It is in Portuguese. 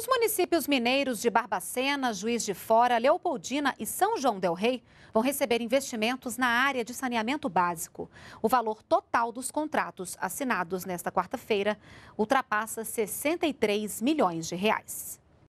Os municípios mineiros de Barbacena, Juiz de Fora, Leopoldina e São João del Rei vão receber investimentos na área de saneamento básico. O valor total dos contratos assinados nesta quarta-feira ultrapassa 63 milhões de reais.